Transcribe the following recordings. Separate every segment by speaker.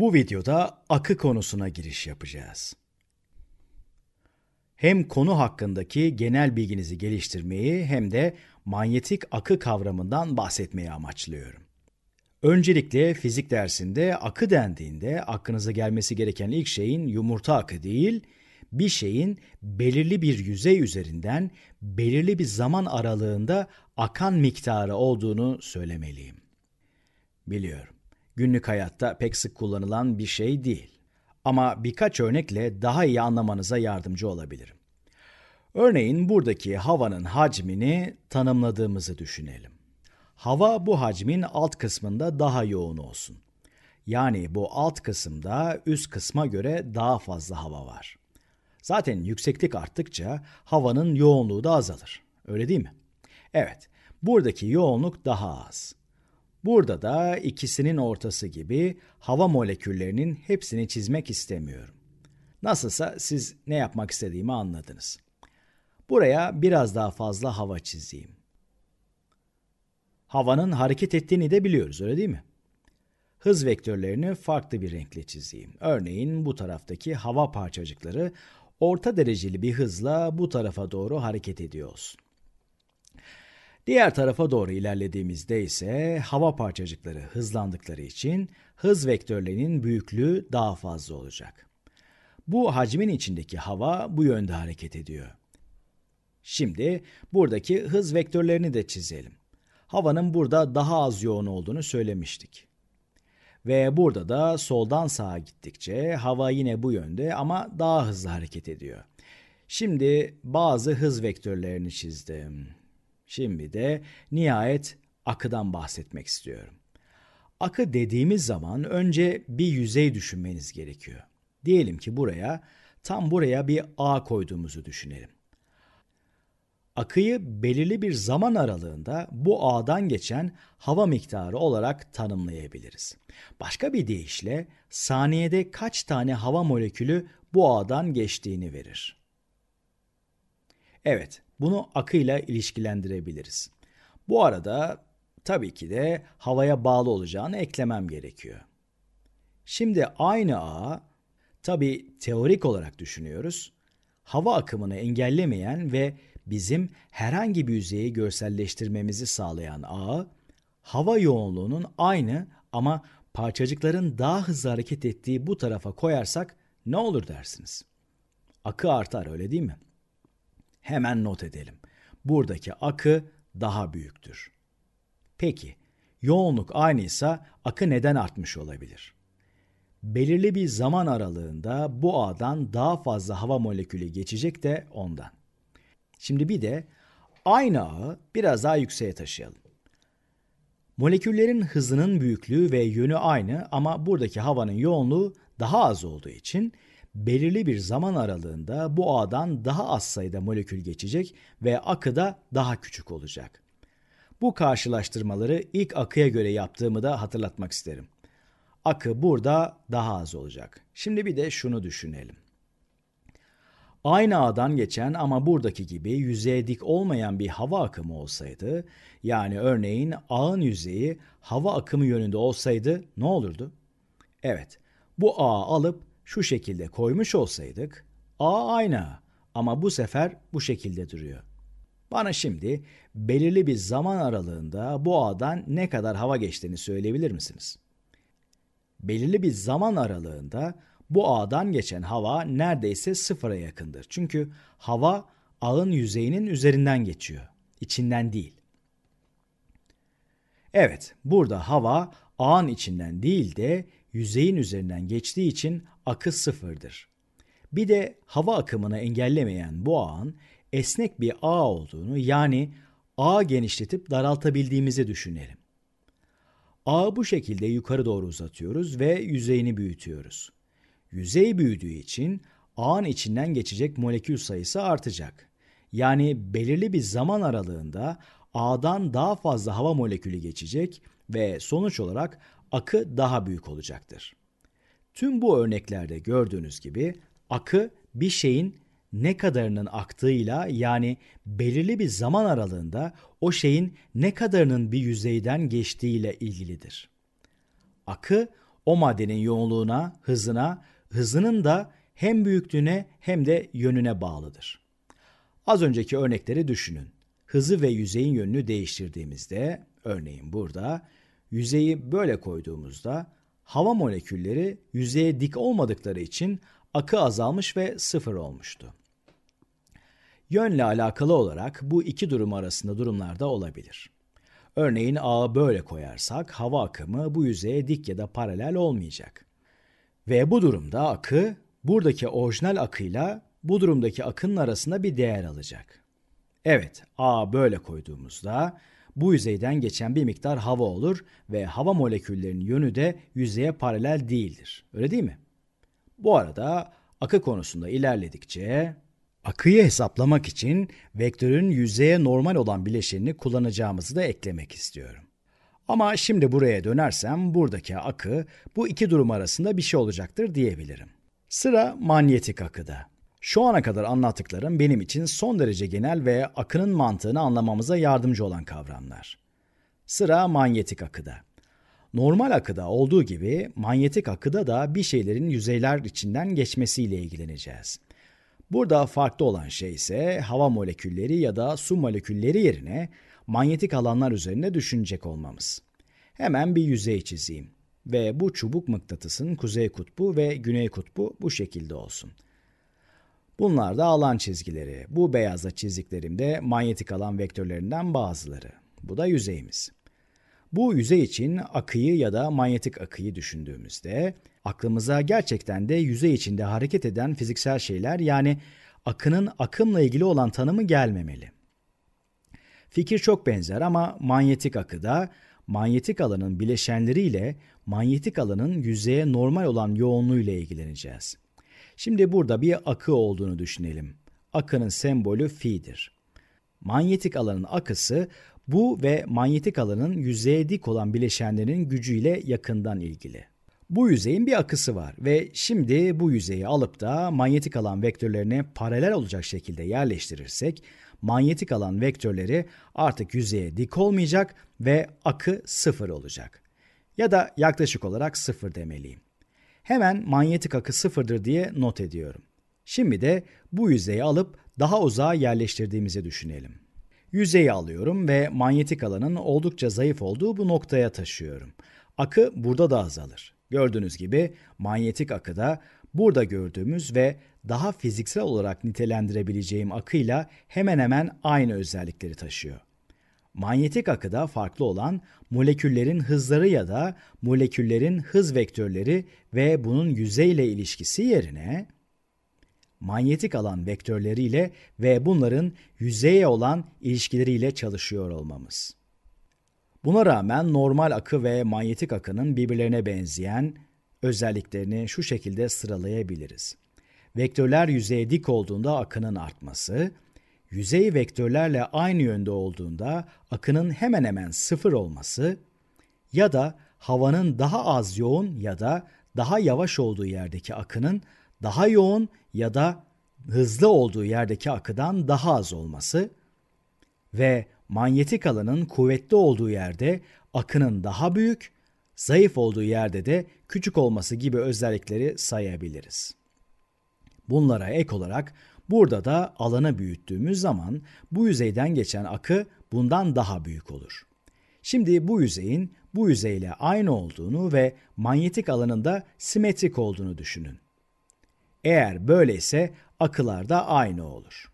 Speaker 1: Bu videoda akı konusuna giriş yapacağız. Hem konu hakkındaki genel bilginizi geliştirmeyi hem de manyetik akı kavramından bahsetmeyi amaçlıyorum. Öncelikle fizik dersinde akı dendiğinde aklınıza gelmesi gereken ilk şeyin yumurta akı değil, bir şeyin belirli bir yüzey üzerinden belirli bir zaman aralığında akan miktarı olduğunu söylemeliyim. Biliyorum günlük hayatta pek sık kullanılan bir şey değil. Ama birkaç örnekle daha iyi anlamanıza yardımcı olabilirim. Örneğin buradaki havanın hacmini tanımladığımızı düşünelim. Hava bu hacmin alt kısmında daha yoğun olsun. Yani bu alt kısımda üst kısma göre daha fazla hava var. Zaten yükseklik arttıkça havanın yoğunluğu da azalır. Öyle değil mi? Evet. Buradaki yoğunluk daha az. Burada da ikisinin ortası gibi hava moleküllerinin hepsini çizmek istemiyorum. Nasılsa siz ne yapmak istediğimi anladınız. Buraya biraz daha fazla hava çizeyim. Havanın hareket ettiğini de biliyoruz öyle değil mi? Hız vektörlerini farklı bir renkle çizeyim. Örneğin bu taraftaki hava parçacıkları orta dereceli bir hızla bu tarafa doğru hareket ediyor olsun. Diğer tarafa doğru ilerlediğimizde ise hava parçacıkları hızlandıkları için hız vektörlerinin büyüklüğü daha fazla olacak. Bu hacmin içindeki hava bu yönde hareket ediyor. Şimdi buradaki hız vektörlerini de çizelim. Havanın burada daha az yoğun olduğunu söylemiştik. Ve burada da soldan sağa gittikçe hava yine bu yönde ama daha hızlı hareket ediyor. Şimdi bazı hız vektörlerini çizdim. Şimdi de nihayet akıdan bahsetmek istiyorum. Akı dediğimiz zaman önce bir yüzey düşünmeniz gerekiyor. Diyelim ki buraya, tam buraya bir ağ koyduğumuzu düşünelim. Akıyı belirli bir zaman aralığında bu ağdan geçen hava miktarı olarak tanımlayabiliriz. Başka bir deyişle saniyede kaç tane hava molekülü bu ağdan geçtiğini verir. Evet, bunu akıyla ilişkilendirebiliriz. Bu arada tabii ki de havaya bağlı olacağını eklemem gerekiyor. Şimdi aynı ağa tabii teorik olarak düşünüyoruz. Hava akımını engellemeyen ve bizim herhangi bir yüzeyi görselleştirmemizi sağlayan ağı hava yoğunluğunun aynı ama parçacıkların daha hızlı hareket ettiği bu tarafa koyarsak ne olur dersiniz? Akı artar öyle değil mi? Hemen not edelim. Buradaki akı daha büyüktür. Peki, yoğunluk aynıysa akı neden artmış olabilir? Belirli bir zaman aralığında bu ağdan daha fazla hava molekülü geçecek de ondan. Şimdi bir de aynı ağı biraz daha yükseğe taşıyalım. Moleküllerin hızının büyüklüğü ve yönü aynı ama buradaki havanın yoğunluğu daha az olduğu için belirli bir zaman aralığında bu ağdan daha az sayıda molekül geçecek ve akı da daha küçük olacak. Bu karşılaştırmaları ilk akıya göre yaptığımı da hatırlatmak isterim. Akı burada daha az olacak. Şimdi bir de şunu düşünelim. Aynı ağdan geçen ama buradaki gibi yüzeye dik olmayan bir hava akımı olsaydı, yani örneğin ağın yüzeyi hava akımı yönünde olsaydı ne olurdu? Evet, bu ağı alıp şu şekilde koymuş olsaydık A aynı ama bu sefer bu şekilde duruyor. Bana şimdi belirli bir zaman aralığında bu ağdan ne kadar hava geçtiğini söyleyebilir misiniz? Belirli bir zaman aralığında bu ağdan geçen hava neredeyse sıfıra yakındır. Çünkü hava ağın yüzeyinin üzerinden geçiyor, içinden değil. Evet, burada hava ağın içinden değil de yüzeyin üzerinden geçtiği için akı sıfırdır. Bir de hava akımını engellemeyen bu ağın esnek bir ağ olduğunu yani ağ genişletip daraltabildiğimizi düşünelim. Ağı bu şekilde yukarı doğru uzatıyoruz ve yüzeyini büyütüyoruz. Yüzey büyüdüğü için ağın içinden geçecek molekül sayısı artacak. Yani belirli bir zaman aralığında ağdan daha fazla hava molekülü geçecek ve ve sonuç olarak akı daha büyük olacaktır. Tüm bu örneklerde gördüğünüz gibi akı bir şeyin ne kadarının aktığıyla yani belirli bir zaman aralığında o şeyin ne kadarının bir yüzeyden geçtiğiyle ilgilidir. Akı o maddenin yoğunluğuna, hızına, hızının da hem büyüklüğüne hem de yönüne bağlıdır. Az önceki örnekleri düşünün. Hızı ve yüzeyin yönünü değiştirdiğimizde Örneğin burada yüzeyi böyle koyduğumuzda hava molekülleri yüzeye dik olmadıkları için akı azalmış ve sıfır olmuştu. Yönle alakalı olarak bu iki durum arasında durumlarda olabilir. Örneğin ağı böyle koyarsak hava akımı bu yüzeye dik ya da paralel olmayacak. Ve bu durumda akı buradaki orijinal akıyla bu durumdaki akının arasında bir değer alacak. Evet, A böyle koyduğumuzda bu yüzeyden geçen bir miktar hava olur ve hava moleküllerinin yönü de yüzeye paralel değildir. Öyle değil mi? Bu arada akı konusunda ilerledikçe akıyı hesaplamak için vektörün yüzeye normal olan bileşenini kullanacağımızı da eklemek istiyorum. Ama şimdi buraya dönersem buradaki akı bu iki durum arasında bir şey olacaktır diyebilirim. Sıra manyetik akıda. Şu ana kadar anlattıklarım benim için son derece genel ve akının mantığını anlamamıza yardımcı olan kavramlar. Sıra manyetik akıda. Normal akıda olduğu gibi manyetik akıda da bir şeylerin yüzeyler içinden geçmesiyle ilgileneceğiz. Burada farklı olan şey ise hava molekülleri ya da su molekülleri yerine manyetik alanlar üzerine düşünecek olmamız. Hemen bir yüzey çizeyim ve bu çubuk mıknatısın kuzey kutbu ve güney kutbu bu şekilde olsun.'' Bunlar da alan çizgileri. Bu beyazda çizdiklerim de manyetik alan vektörlerinden bazıları. Bu da yüzeyimiz. Bu yüzey için akıyı ya da manyetik akıyı düşündüğümüzde aklımıza gerçekten de yüzey içinde hareket eden fiziksel şeyler yani akının akımla ilgili olan tanımı gelmemeli. Fikir çok benzer ama manyetik akıda manyetik alanın bileşenleriyle manyetik alanın yüzeye normal olan yoğunluğuyla ilgileneceğiz. Şimdi burada bir akı olduğunu düşünelim. Akının sembolü fi'dir. Manyetik alanın akısı bu ve manyetik alanın yüzeye dik olan bileşenlerin gücüyle yakından ilgili. Bu yüzeyin bir akısı var ve şimdi bu yüzeyi alıp da manyetik alan vektörlerine paralel olacak şekilde yerleştirirsek manyetik alan vektörleri artık yüzeye dik olmayacak ve akı sıfır olacak. Ya da yaklaşık olarak sıfır demeliyim. Hemen manyetik akı sıfırdır diye not ediyorum. Şimdi de bu yüzeyi alıp daha uzağa yerleştirdiğimizi düşünelim. Yüzeyi alıyorum ve manyetik alanın oldukça zayıf olduğu bu noktaya taşıyorum. Akı burada da azalır. Gördüğünüz gibi manyetik akıda burada gördüğümüz ve daha fiziksel olarak nitelendirebileceğim akıyla hemen hemen aynı özellikleri taşıyor. Manyetik akıda farklı olan moleküllerin hızları ya da moleküllerin hız vektörleri ve bunun yüzeyle ilişkisi yerine manyetik alan vektörleriyle ve bunların yüzeye olan ilişkileriyle çalışıyor olmamız. Buna rağmen normal akı ve manyetik akının birbirlerine benzeyen özelliklerini şu şekilde sıralayabiliriz. Vektörler yüzeye dik olduğunda akının artması, yüzey vektörlerle aynı yönde olduğunda akının hemen hemen sıfır olması ya da havanın daha az yoğun ya da daha yavaş olduğu yerdeki akının daha yoğun ya da hızlı olduğu yerdeki akıdan daha az olması ve manyetik alanın kuvvetli olduğu yerde akının daha büyük, zayıf olduğu yerde de küçük olması gibi özellikleri sayabiliriz. Bunlara ek olarak Burada da alanı büyüttüğümüz zaman bu yüzeyden geçen akı bundan daha büyük olur. Şimdi bu yüzeyin bu yüzeyle aynı olduğunu ve manyetik alanında simetrik olduğunu düşünün. Eğer böyleyse akılar da aynı olur.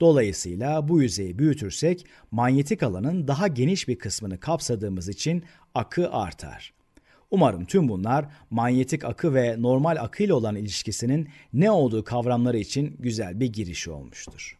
Speaker 1: Dolayısıyla bu yüzeyi büyütürsek manyetik alanın daha geniş bir kısmını kapsadığımız için akı artar. Umarım tüm bunlar manyetik akı ve normal akı ile olan ilişkisinin ne olduğu kavramları için güzel bir giriş olmuştur.